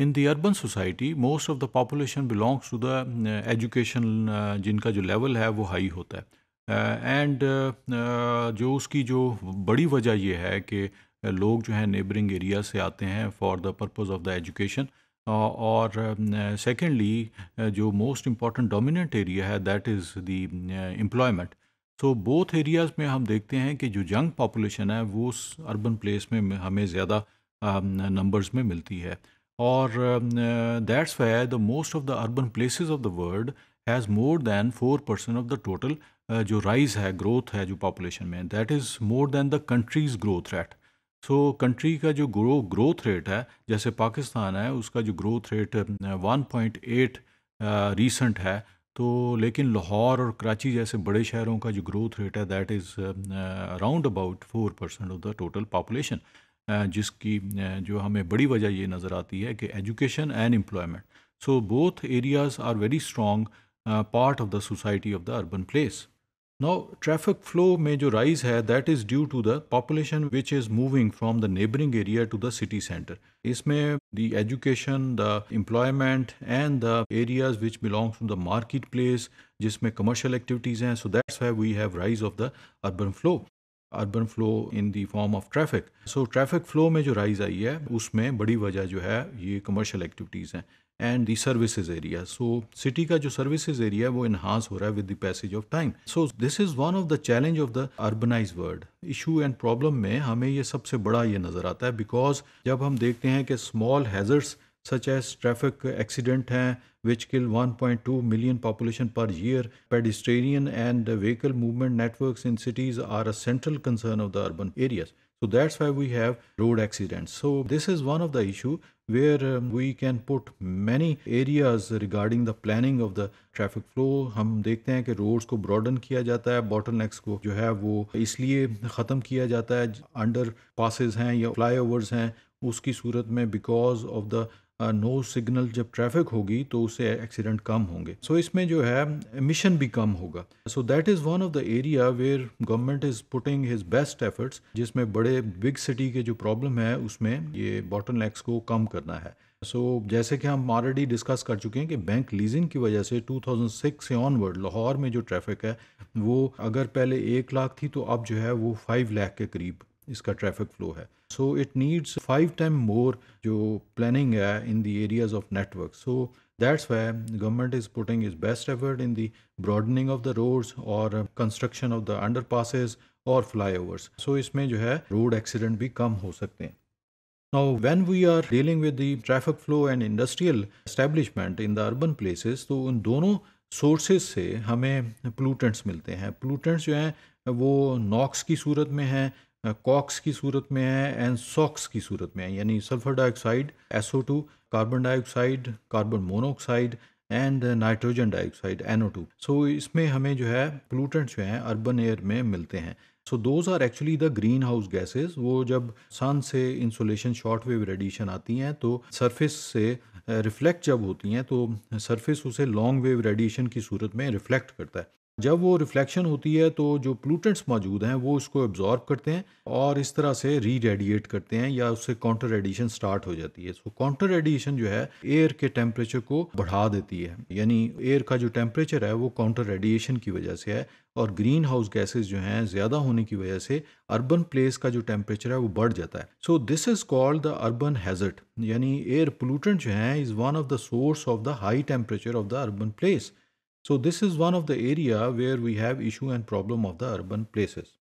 In the urban society most of the population belongs to the education जिनका जो level है वो high होता है एंड uh, uh, uh, जो उसकी जो बड़ी वजह ये है कि uh, लोग जो है नेबरिंग एरिया से आते हैं for the purpose of the education और सेकेंडली uh, uh, जो मोस्ट इम्पॉर्टेंट डोमिनेंट एरिया है that is the employment so both areas में हम देखते हैं कि जो यंग पॉपुलेशन है वो उस अर्बन प्लेस में हमें ज़्यादा नंबर्स um, में मिलती है or that's um, uh, that's where the most of the urban places of the world has more than four percent of the total जो राइज है ग्रोथ है जो पॉपुलेशन में that is more than the country's growth rate so country का जो grow growth rate है जैसे पाकिस्तान है उसका जो growth rate one point eight percent है तो लेकिन लाहौर और कराची जैसे बड़े शहरों का जो ग्रोथ रेट है that is around about four percent of the total population जिसकी जो हमें बड़ी वजह ये नज़र आती है कि education and employment so both areas are very strong part of the society of the urban place now traffic flow में जो राइज है that is due to the population which is moving from the neighbouring area to the city centre इसमें the education the employment and the areas which belong to the market place जिसमें commercial activities हैं so that's we have rise of the urban flow urban flow in the form of traffic so traffic flow में जो rise आई है उसमें बड़ी वजह जो है ये कमर्शियल एक्टिविटीज़ हैं and the services area so city का जो सर्विसेज एरिया है वो इन्हांस हो रहा है with the passage of time so this is one of the challenge of the urbanise world issue and problem में हमें ये सबसे बड़ा ये नज़र आता है बिकॉज जब हम देखते हैं कि small hazards such as traffic accident हैं which kill 1.2 million population per year pedestrian and vehicle movement networks in cities are a central concern of the urban areas so that's why we have road accidents so this is one of the issue where we can put many areas regarding the planning of the traffic flow हम देखते हैं कि roads को broaden किया जाता है bottle next को जो है वो इसलिए ख़त्म किया जाता है अंडर पासिस हैं या फ्लाई ओवर्स हैं उसकी सूरत में because of the no signal जब ट्रैफिक होगी तो उससे एक्सीडेंट कम होंगे सो so, इसमें जो है मिशन भी कम होगा so that is one of the area where government is putting his best efforts जिसमें बड़े बिग सिटी के जो प्रॉब्लम है उसमें ये बॉटल नेक्स को कम करना है सो so, जैसे कि हम ऑलरेडी डिस्कस कर चुके हैं कि बैंक लीजिंग की वजह से 2006 से ऑनवर्ड लाहौर में जो ट्रैफिक है वो अगर पहले एक लाख थी तो अब जो है वो फाइव लाख के करीब इसका ट्रैफिक फ्लो है so it needs five time more जो प्लानिंग है in the areas of network so that's why government is putting is best effort in the broadening of the roads और construction of the underpasses और flyovers so इसमें जो है road accident भी कम हो सकते हैं Now, when we are dealing with the traffic flow and industrial establishment in the urban places, तो उन दोनों सोर्सेज से हमें प्लूटेंट्स मिलते हैं प्लूटेंट्स जो हैं वो नॉक्स की सूरत में हैं कॉक्स की सूरत में है एंड सॉक्स की सूरत में है यानी sulphur dioxide SO two carbon dioxide carbon monoxide and nitrogen dioxide NO two so इसमें हमें जो है पोलूटेंट्स जो हैं अर्बन एयर में मिलते हैं so those are actually the greenhouse gases वो जब सन से इंसोलेशन शॉर्ट वेव रेडिएशन आती हैं तो सरफेस से रिफ्लेक्ट जब होती हैं तो सरफेस उसे लॉन्ग वेव रेडिएशन की सूरत में रिफ्लेक्ट करता है जब वो रिफ्लेक्शन होती है तो जो प्लूटेंट्स मौजूद हैं वो उसको एब्जॉर्ब करते हैं और इस तरह से री रेडिएट करते हैं या उससे काउंटर रेडिएशन स्टार्ट हो जाती है सो काउंटर रेडिएशन जो है एयर के टेम्परेचर को बढ़ा देती है यानी एयर का जो टेम्परेचर है वो काउंटर रेडिएशन की वजह से है और ग्रीन हाउस गैसेज जो हैं ज़्यादा होने की वजह से अर्बन प्लेस का जो टेम्परेचर है वो बढ़ जाता है so this is called the urban hazard यानी एयर पोलूटेंट जो हैं is one of the source of the high temperature of the urban place So this is one of the area where we have issue and problem of the urban places.